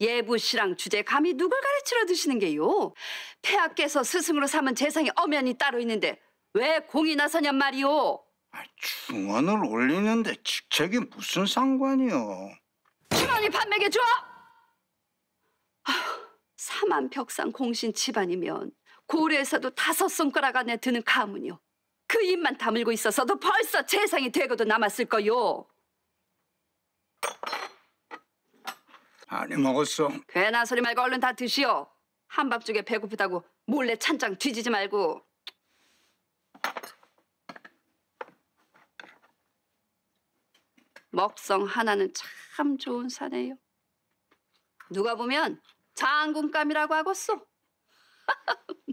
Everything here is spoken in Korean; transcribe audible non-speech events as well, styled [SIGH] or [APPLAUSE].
예부씨랑 주제 감히 누굴 가르치러 드시는 게요? 폐하께서 스승으로 삼은 재상이 엄연히 따로 있는데 왜 공이 나서냔 말이오? 아, 중원을 올리는데 직책이 무슨 상관이요? 중원이 반맥에 줘! 사만 벽상 공신 집안이면 고려에서도 다섯 손가락 안에 드는 가문이요. 그 입만 다물고 있어서도 벌써 재상이 되고도 남았을 거요. 많이 먹었어. 괜한 소리 말고 얼른 다 드시오. 한밥죽에 배고프다고 몰래 찬장 뒤지지 말고. 먹성 하나는 참 좋은 사내요. 누가 보면 장군감이라고 하겠소. [LAUGHS]